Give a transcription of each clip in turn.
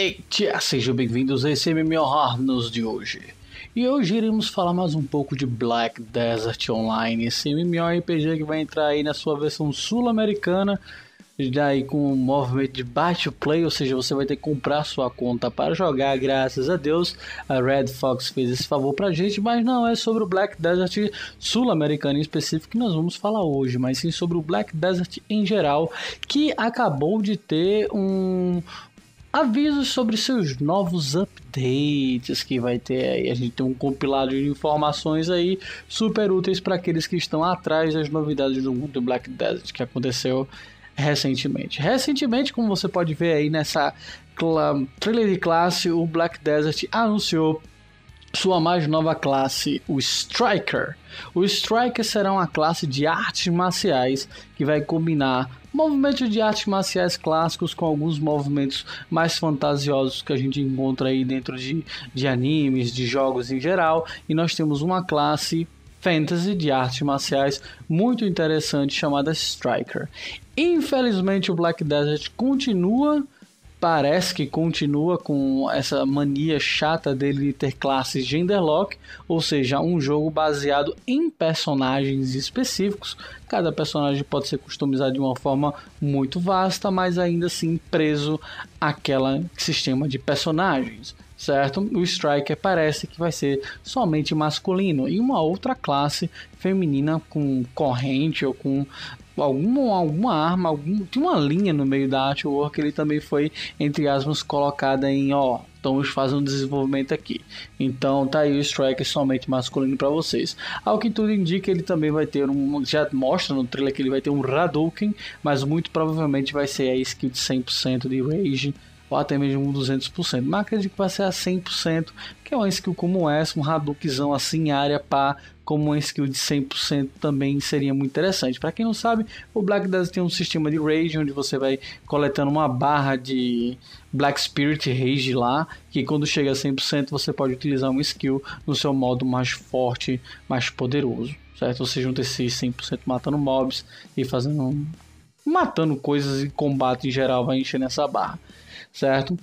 Eita, sejam bem-vindos a esse MMORPGs de hoje. E hoje iremos falar mais um pouco de Black Desert Online, esse MMORPG que vai entrar aí na sua versão sul-americana, daí com o um movimento de baixo play, ou seja, você vai ter que comprar sua conta para jogar, graças a Deus. A Red Fox fez esse favor pra gente, mas não é sobre o Black Desert sul-americano em específico que nós vamos falar hoje, mas sim sobre o Black Desert em geral, que acabou de ter um avisos sobre seus novos updates que vai ter aí. A gente tem um compilado de informações aí super úteis para aqueles que estão atrás das novidades do mundo do Black Desert que aconteceu recentemente. Recentemente, como você pode ver aí nessa trailer de classe, o Black Desert anunciou sua mais nova classe, o Striker. O Striker será uma classe de artes marciais que vai combinar movimentos de artes marciais clássicos com alguns movimentos mais fantasiosos que a gente encontra aí dentro de, de animes, de jogos em geral. E nós temos uma classe fantasy de artes marciais muito interessante chamada Striker. Infelizmente, o Black Desert continua parece que continua com essa mania chata dele de ter classes genderlock, ou seja, um jogo baseado em personagens específicos. Cada personagem pode ser customizado de uma forma muito vasta, mas ainda assim preso àquela sistema de personagens certo? O Striker parece que vai ser somente masculino e uma outra classe feminina com corrente ou com alguma, alguma arma, algum, tem uma linha no meio da artwork, ele também foi, entre aspas, colocada em, ó, estamos fazendo um desenvolvimento aqui. Então tá aí o Striker somente masculino para vocês. Ao que tudo indica, ele também vai ter um, já mostra no trailer que ele vai ter um Hadouken, mas muito provavelmente vai ser a skill de 100% de Rage, ou até mesmo 200%. Mas acredito que vai ser a 100%, que é uma skill como essa, um Hadoukzão assim em área pá, como uma skill de 100% também seria muito interessante. Para quem não sabe, o Black Desert tem um sistema de Rage, onde você vai coletando uma barra de Black Spirit Rage lá, que quando chega a 100% você pode utilizar um skill no seu modo mais forte, mais poderoso, certo? Você junta esses 100% matando mobs e fazendo matando coisas e combate em geral vai encher nessa barra certo?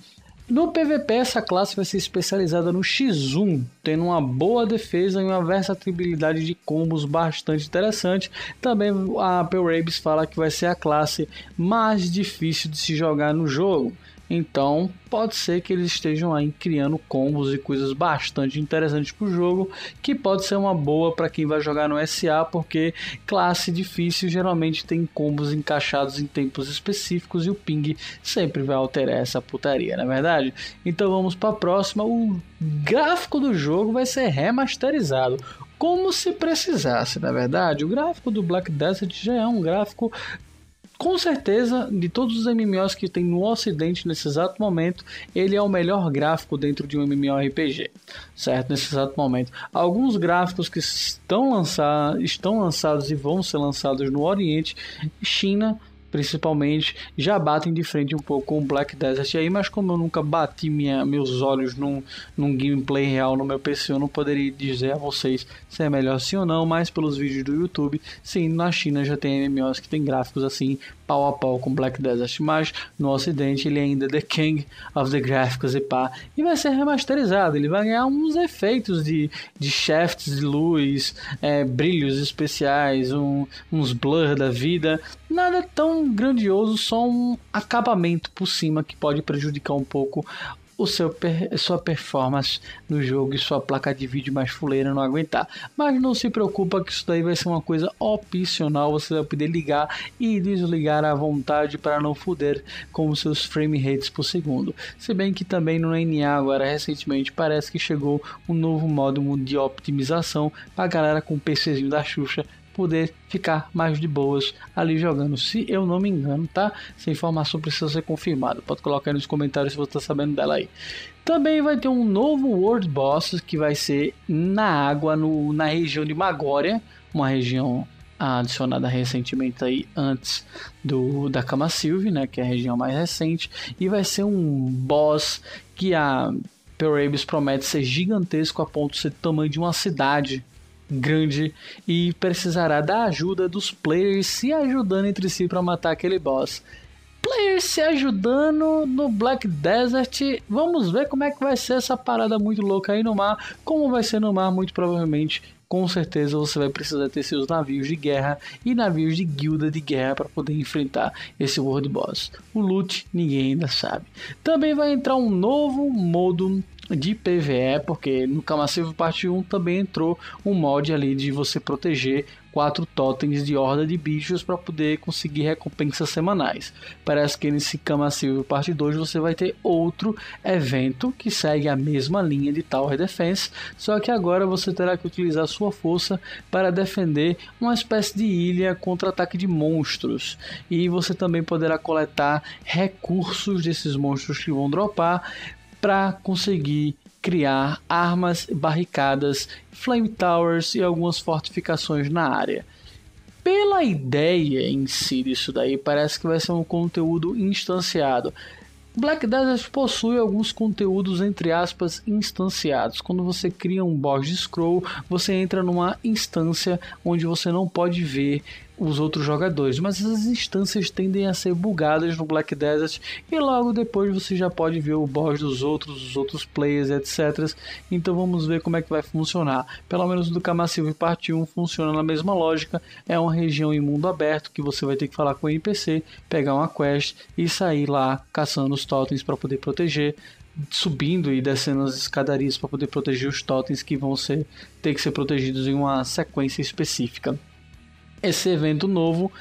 No PVP, essa classe vai ser especializada no X1, tendo uma boa defesa e uma versatilidade de combos bastante interessante. Também a Apple Rabes fala que vai ser a classe mais difícil de se jogar no jogo. Então, pode ser que eles estejam aí criando combos e coisas bastante interessantes para o jogo, que pode ser uma boa para quem vai jogar no SA, porque classe difícil geralmente tem combos encaixados em tempos específicos e o ping sempre vai alterar essa putaria, na é verdade? Então vamos para a próxima. O gráfico do jogo vai ser remasterizado como se precisasse, na é verdade. O gráfico do Black Desert já é um gráfico com certeza, de todos os MMOs que tem no ocidente nesse exato momento, ele é o melhor gráfico dentro de um MMORPG, certo? Nesse exato momento. Alguns gráficos que estão, lançar, estão lançados e vão ser lançados no Oriente, China, principalmente, já batem de frente um pouco com o Black Desert aí, mas como eu nunca bati minha, meus olhos num, num gameplay real no meu PC, eu não poderia dizer a vocês se é melhor sim ou não, mas pelos vídeos do YouTube, sim, na China já tem MMOs que tem gráficos assim pau a pau com Black Desert, mas no ocidente ele ainda é The King of the Graphics e pá, e vai ser remasterizado, ele vai ganhar uns efeitos de, de shafts de luz, é, brilhos especiais, um, uns blur da vida, nada tão grandioso, só um acabamento por cima que pode prejudicar um pouco o seu sua performance no jogo e sua placa de vídeo mais fuleira não aguentar. Mas não se preocupa que isso daí vai ser uma coisa opcional, você vai poder ligar e desligar à vontade para não fuder com os seus frame rates por segundo. Se bem que também no NA agora recentemente parece que chegou um novo módulo de optimização para a galera com o PCzinho da Xuxa poder ficar mais de boas ali jogando, se eu não me engano, tá? Essa informação precisa ser confirmada. Pode colocar aí nos comentários se você está sabendo dela aí. Também vai ter um novo World Boss que vai ser na água, no, na região de Magória, uma região adicionada recentemente aí antes do da Cama Sylvie, né, que é a região mais recente, e vai ser um boss que a Perabes promete ser gigantesco a ponto de ser do tamanho de uma cidade grande e precisará da ajuda dos players se ajudando entre si para matar aquele boss. Players se ajudando no Black Desert, vamos ver como é que vai ser essa parada muito louca aí no mar. Como vai ser no mar, muito provavelmente, com certeza você vai precisar ter seus navios de guerra e navios de guilda de guerra para poder enfrentar esse World Boss. O loot ninguém ainda sabe. Também vai entrar um novo modo de PVE, porque no Camassivo Parte 1 também entrou um mod ali de você proteger quatro totens de horda de bichos para poder conseguir recompensas semanais. Parece que nesse Camassivo Parte 2 você vai ter outro evento que segue a mesma linha de Tower Defense, só que agora você terá que utilizar sua força para defender uma espécie de ilha contra ataque de monstros. E você também poderá coletar recursos desses monstros que vão dropar para conseguir criar armas, barricadas, flame towers e algumas fortificações na área. Pela ideia em si disso daí, parece que vai ser um conteúdo instanciado. Black Desert possui alguns conteúdos entre aspas instanciados. Quando você cria um boss de scroll, você entra numa instância onde você não pode ver os outros jogadores, mas as instâncias tendem a ser bugadas no Black Desert e logo depois você já pode ver o boss dos outros, os outros players, etc. Então vamos ver como é que vai funcionar. Pelo menos do Camassivo Parte 1 funciona na mesma lógica, é uma região em mundo aberto que você vai ter que falar com o NPC, pegar uma quest e sair lá caçando os totens para poder proteger subindo e descendo as escadarias para poder proteger os totens que vão ser ter que ser protegidos em uma sequência específica esse evento novo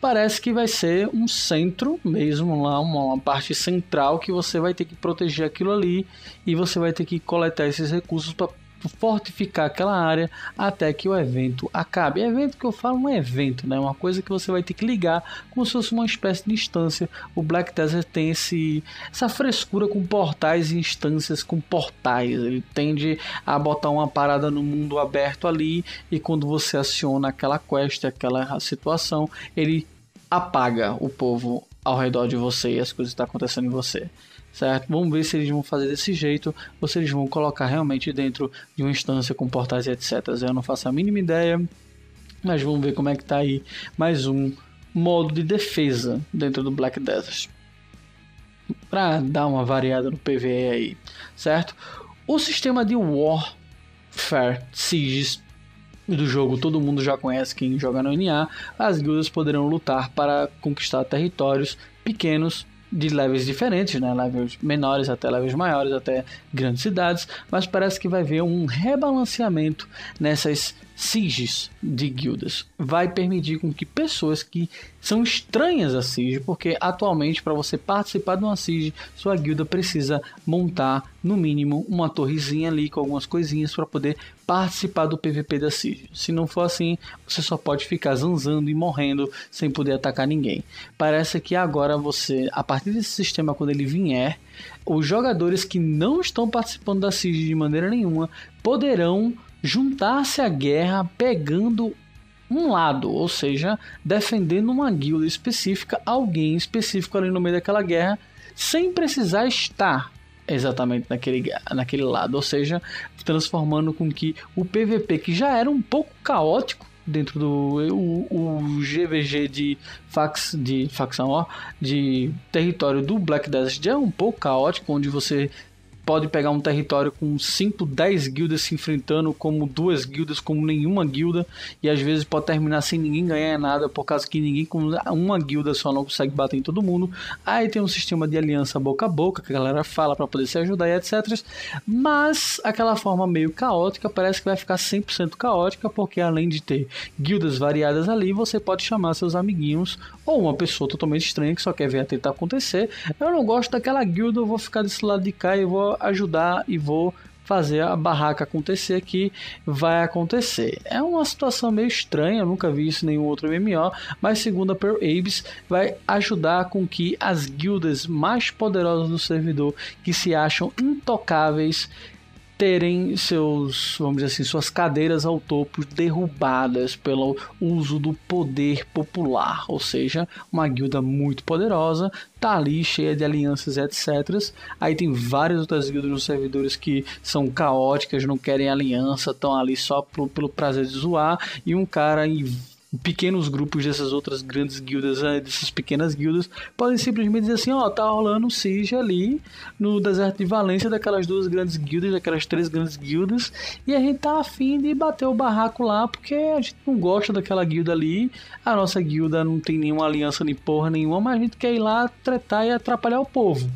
parece que vai ser um centro mesmo lá, uma, uma, parte central que você vai ter que proteger aquilo ali e você vai ter que coletar esses recursos para Tipo, fortificar aquela área até que o evento acabe. evento que eu falo um evento, né? Uma coisa que você vai ter que ligar como se fosse uma espécie de instância. O Black Desert tem esse, essa frescura com portais e instâncias com portais. Ele tende a botar uma parada no mundo aberto ali e quando você aciona aquela quest, aquela situação, ele apaga o povo ao redor de você e as coisas que estão tá acontecendo em você certo? Vamos ver se eles vão fazer desse jeito ou se eles vão colocar realmente dentro de uma instância com portais e etc. Eu não faço a mínima ideia, mas vamos ver como é que tá aí mais um modo de defesa dentro do Black Desert. Para dar uma variada no PvE aí, certo? O sistema de Warfare Sieges do jogo todo mundo já conhece quem joga no NA, as guildas poderão lutar para conquistar territórios pequenos de levels diferentes, né? levels menores até levels maiores, até grandes cidades, mas parece que vai haver um rebalanceamento nessas SIGs de guildas vai permitir com que pessoas que são estranhas a SIG, porque atualmente para você participar de uma SIG, sua guilda precisa montar no mínimo uma torrezinha ali com algumas coisinhas para poder participar do PVP da SIG. Se não for assim, você só pode ficar zanzando e morrendo sem poder atacar ninguém. Parece que agora você, a partir desse sistema quando ele vier, os jogadores que não estão participando da CIG de maneira nenhuma poderão juntar-se à guerra pegando um lado, ou seja, defendendo uma guilda específica, alguém específico ali no meio daquela guerra, sem precisar estar exatamente naquele, naquele lado, ou seja, transformando com que o PVP, que já era um pouco caótico, dentro do o, o GVG de fax de facção ó, de território do Black Desert é um pouco caótico onde você pode pegar um território com 5, 10 guildas se enfrentando, como duas guildas, como nenhuma guilda, e às vezes pode terminar sem ninguém ganhar nada, por causa que ninguém com uma guilda só não consegue bater em todo mundo. Aí tem um sistema de aliança boca a boca, que a galera fala para poder se ajudar e etc. Mas aquela forma meio caótica parece que vai ficar 100% caótica, porque além de ter guildas variadas ali, você pode chamar seus amiguinhos ou uma pessoa totalmente estranha que só quer ver a tentar acontecer. Eu não gosto daquela guilda, eu vou ficar desse lado de cá e vou ajudar e vou fazer a barraca acontecer que vai acontecer. É uma situação meio estranha, eu nunca vi isso em nenhum outro MMO, mas segundo a Pearl Abes, vai ajudar com que as guildas mais poderosas do servidor, que se acham intocáveis, terem seus, vamos dizer assim, suas cadeiras ao topo derrubadas pelo uso do poder popular, ou seja, uma guilda muito poderosa tá ali cheia de alianças, etc. Aí tem várias outras guildas nos servidores que são caóticas, não querem aliança, estão ali só pro, pelo prazer de zoar, e um cara em pequenos grupos dessas outras grandes guildas, eh, dessas pequenas guildas, podem simplesmente dizer assim, ó, oh, tá rolando um siege ali no deserto de Valência daquelas duas grandes guildas, daquelas três grandes guildas, e a gente tá afim de bater o barraco lá, porque a gente não gosta daquela guilda ali, a nossa guilda não tem nenhuma aliança nem porra nenhuma, mas a gente quer ir lá tretar e atrapalhar o povo.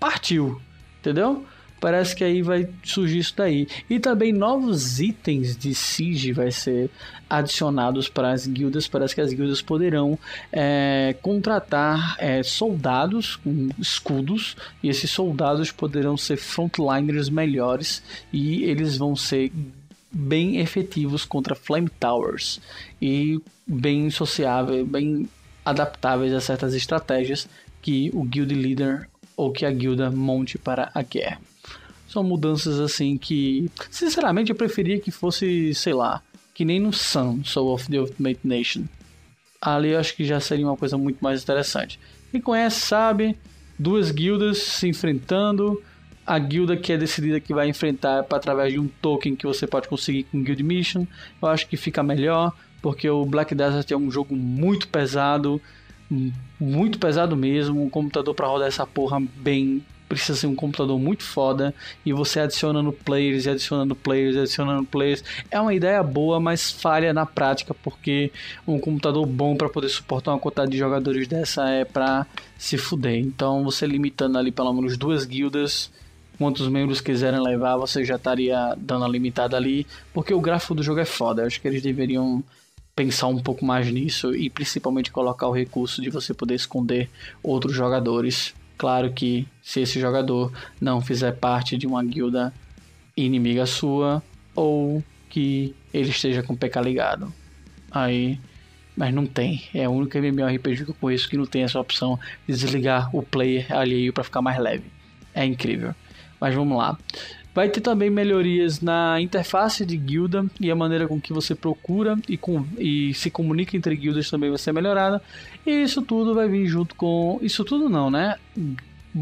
Partiu, entendeu? Parece que aí vai surgir isso daí. E também novos itens de Siege vai ser adicionados para as guildas. Parece que as guildas poderão é, contratar é, soldados com escudos e esses soldados poderão ser frontliners melhores e eles vão ser bem efetivos contra flame towers e bem sociáveis, bem adaptáveis a certas estratégias que o guild leader ou que a guilda monte para a guerra. São mudanças assim que, sinceramente, eu preferia que fosse, sei lá, que nem no Sun, Soul of the Ultimate Nation. Ali eu acho que já seria uma coisa muito mais interessante. Quem conhece sabe, duas guildas se enfrentando. A guilda que é decidida que vai enfrentar é através de um token que você pode conseguir com Guild Mission. Eu acho que fica melhor, porque o Black Desert é um jogo muito pesado, muito pesado mesmo. Um computador para rodar essa porra bem precisa ser um computador muito foda e você adicionando players, adicionando players, adicionando players. É uma ideia boa, mas falha na prática porque um computador bom para poder suportar uma quantidade de jogadores dessa é para se fuder. Então você limitando ali pelo menos duas guildas quantos membros quiserem levar, você já estaria dando a limitada ali, porque o gráfico do jogo é foda. Eu acho que eles deveriam pensar um pouco mais nisso e principalmente colocar o recurso de você poder esconder outros jogadores Claro que se esse jogador não fizer parte de uma guilda inimiga sua ou que ele esteja com o PK ligado. Aí, mas não tem. É o único MMORPG que eu conheço que não tem essa opção de desligar o player alheio para ficar mais leve. É incrível. Mas vamos lá. Vai ter também melhorias na interface de guilda e a maneira com que você procura e, com, e se comunica entre guildas também vai ser melhorada. E isso tudo vai vir junto com. Isso tudo não, né?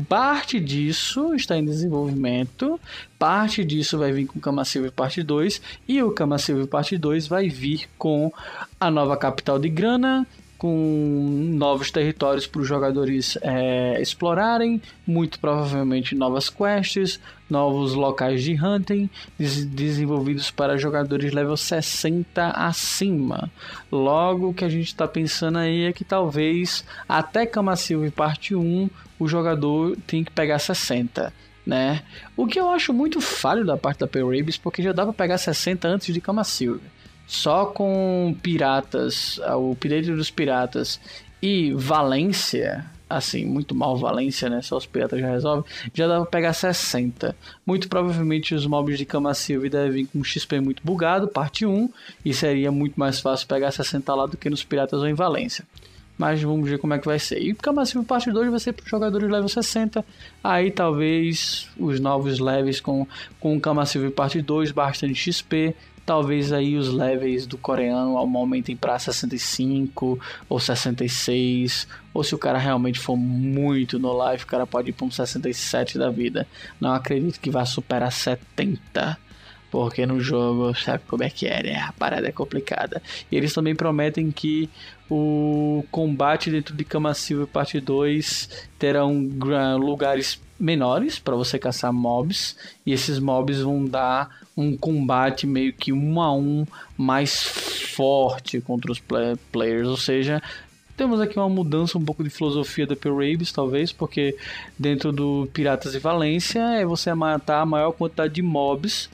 Parte disso está em desenvolvimento, parte disso vai vir com o Kama Silver Parte 2 e o Kama Silver Parte 2 vai vir com a nova capital de grana, com novos territórios para os jogadores é, explorarem, muito provavelmente novas quests, novos locais de hunting des desenvolvidos para jogadores level 60 acima. Logo, o que a gente está pensando aí é que talvez até Cama Silva parte 1 o jogador tem que pegar 60. Né? O que eu acho muito falho da parte da Pale Rabies, porque já dava pegar 60 antes de Cama só com Piratas, ah, o pirata dos Piratas e Valência, assim, muito mal Valência, né? Só os piratas já resolvem. Já dá pra pegar 60. Muito provavelmente os mobs de Cama Silva devem vir com XP muito bugado, parte 1, e seria muito mais fácil pegar 60 lá do que nos piratas ou em Valência. Mas vamos ver como é que vai ser. E Cama parte 2 vai ser para jogadores level 60. Aí talvez os novos levels com, com Cama parte 2, bastante XP talvez aí os levels do coreano aumentem para 65 ou 66, ou se o cara realmente for muito no live, o cara pode ir para um 67 da vida. Não acredito que vá superar 70. Porque no jogo sabe como é que é, né? A parada é complicada. E eles também prometem que o combate dentro de Kama Silver Parte 2 terão lugares menores para você caçar mobs. E esses mobs vão dar um combate meio que um a um mais forte contra os players. Ou seja, temos aqui uma mudança um pouco de filosofia da P-Rabes, talvez, porque dentro do Piratas e Valência é você matar a maior quantidade de mobs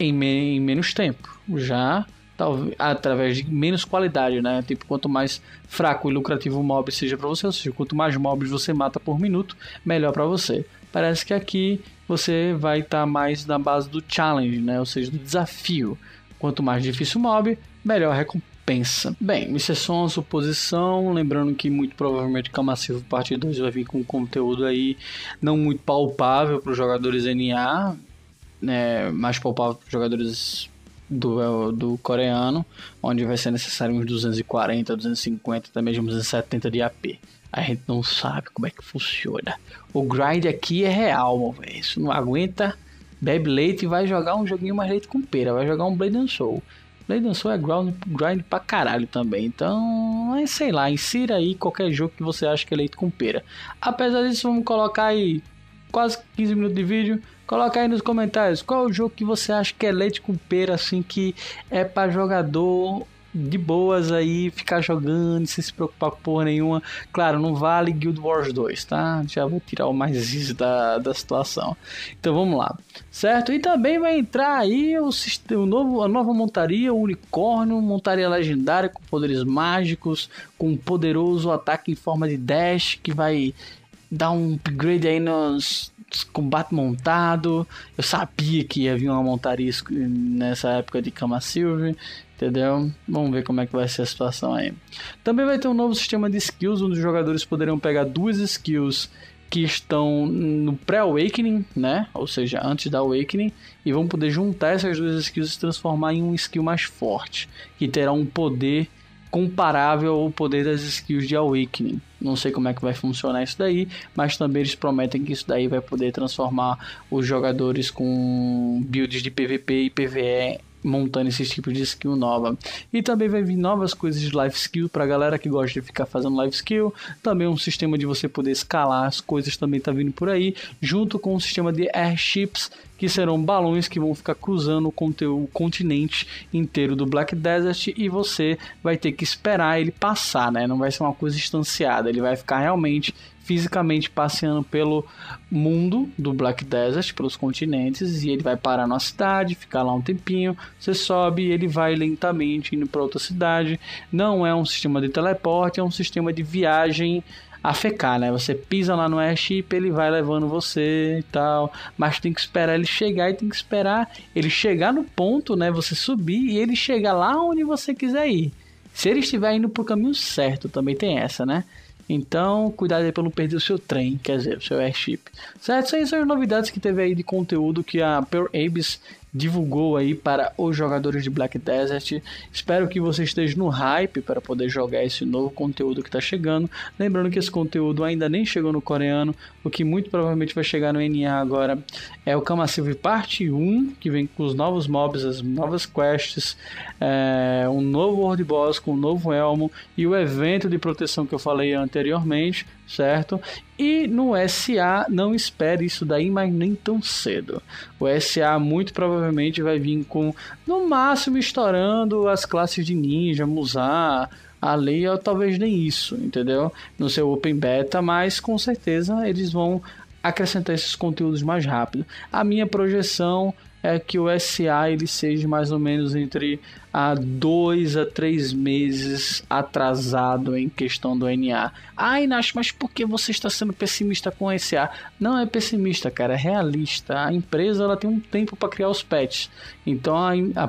em, me, em menos tempo. Já talvez através de menos qualidade, né? Tipo, quanto mais fraco e lucrativo o mob seja para você, ou seja, quanto mais mobs você mata por minuto, melhor para você. Parece que aqui você vai estar tá mais na base do challenge, né? Ou seja, do desafio. Quanto mais difícil o mob, melhor a recompensa. Bem, isso é só uma suposição, lembrando que muito provavelmente Camassivo Parte 2 vai vir com um conteúdo aí não muito palpável para os jogadores NA, né, mais palpável para os jogadores do, do coreano, onde vai ser necessário uns 240, 250, até mesmo 270 de AP. A gente não sabe como é que funciona. O grind aqui é real, meu velho. Isso não aguenta. Bebe leite e vai jogar um joguinho mais leite com pera. Vai jogar um Blade and Soul. Blade and Soul é ground, grind pra caralho também. Então, é, sei lá, insira aí qualquer jogo que você acha que é leite com pera. Apesar disso, vamos colocar aí quase 15 minutos de vídeo. Coloca aí nos comentários qual o jogo que você acha que é leite com pera, assim, que é para jogador de boas aí, ficar jogando, sem se preocupar com porra nenhuma. Claro, não vale Guild Wars 2, tá? Já vou tirar o mais isso da, da situação. Então vamos lá, certo? E também vai entrar aí o, o novo, a nova montaria, o unicórnio, montaria legendária com poderes mágicos, com um poderoso ataque em forma de dash que vai dar um upgrade aí nos, combate montado. Eu sabia que ia vir uma montaria nessa época de Kama Silver, entendeu? Vamos ver como é que vai ser a situação aí. Também vai ter um novo sistema de skills, onde os jogadores poderão pegar duas skills que estão no pré-awakening, né? Ou seja, antes da awakening, e vão poder juntar essas duas skills e transformar em um skill mais forte, que terá um poder comparável ao poder das skills de Awakening. Não sei como é que vai funcionar isso daí, mas também eles prometem que isso daí vai poder transformar os jogadores com builds de PVP e PVE montando esses tipos de skill nova. E também vai vir novas coisas de life skill pra galera que gosta de ficar fazendo life skill. Também um sistema de você poder escalar as coisas também tá vindo por aí, junto com um sistema de airships que serão balões que vão ficar cruzando o, conteúdo, o continente inteiro do Black Desert e você vai ter que esperar ele passar, né? Não vai ser uma coisa instanciada, ele vai ficar realmente fisicamente passeando pelo mundo do Black Desert, pelos continentes, e ele vai parar numa cidade, ficar lá um tempinho, você sobe e ele vai lentamente indo para outra cidade. Não é um sistema de teleporte, é um sistema de viagem a fecar, né? Você pisa lá no airship, ele vai levando você e tal, mas tem que esperar ele chegar e tem que esperar ele chegar no ponto, né? Você subir e ele chegar lá onde você quiser ir. Se ele estiver indo pro caminho certo, também tem essa, né? Então, cuidado aí pra não perder o seu trem, quer dizer, o seu airship. Certo? Essas são as novidades que teve aí de conteúdo que a Pearl Abyss divulgou aí para os jogadores de Black Desert. Espero que você esteja no hype para poder jogar esse novo conteúdo que está chegando. Lembrando que esse conteúdo ainda nem chegou no coreano, o que muito provavelmente vai chegar no NA agora é o Kama Parte 1, que vem com os novos mobs, as novas quests, é, um novo World Boss com um novo elmo e o evento de proteção que eu falei anteriormente, certo? E no SA, não espere isso daí, mas nem tão cedo. O SA muito provavelmente vai vir com, no máximo, estourando as classes de Ninja, Musar, a lei ou talvez nem isso, entendeu? No seu Open Beta, mas com certeza eles vão acrescentar esses conteúdos mais rápido. A minha projeção é que o SA ele seja mais ou menos entre a dois a três meses atrasado em questão do NA. Ai, Nash, mas por que você está sendo pessimista com o SA? Não é pessimista, cara, é realista. A empresa ela tem um tempo para criar os patches. Então a, a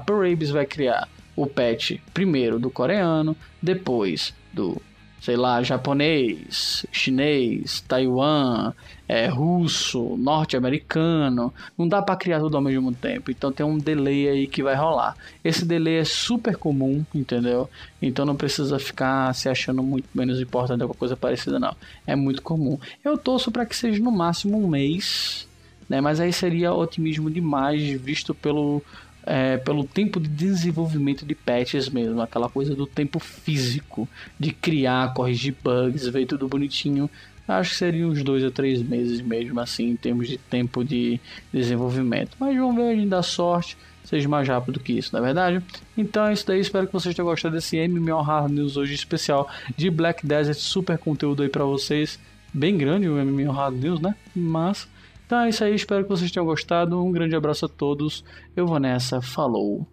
vai criar o patch primeiro do coreano, depois do sei lá, japonês, chinês, Taiwan, é, russo, norte-americano. Não dá para criar tudo ao mesmo tempo. Então tem um delay aí que vai rolar. Esse delay é super comum, entendeu? Então não precisa ficar se achando muito menos importante alguma coisa parecida, não. É muito comum. Eu torço para que seja no máximo um mês, né? Mas aí seria otimismo demais visto pelo é, pelo tempo de desenvolvimento de patches mesmo, aquela coisa do tempo físico, de criar, corrigir bugs, ver tudo bonitinho. Acho que seriam uns dois a três meses mesmo assim, em termos de tempo de desenvolvimento. Mas vamos ver, a gente dá sorte, seja mais rápido que isso, na é verdade? Então é isso daí, espero que vocês tenham gostado desse Hard News hoje especial de Black Desert, super conteúdo aí para vocês. Bem grande o Hard News, né? Mas então é isso aí, espero que vocês tenham gostado. Um grande abraço a todos. Eu vou nessa, falou,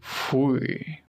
fui.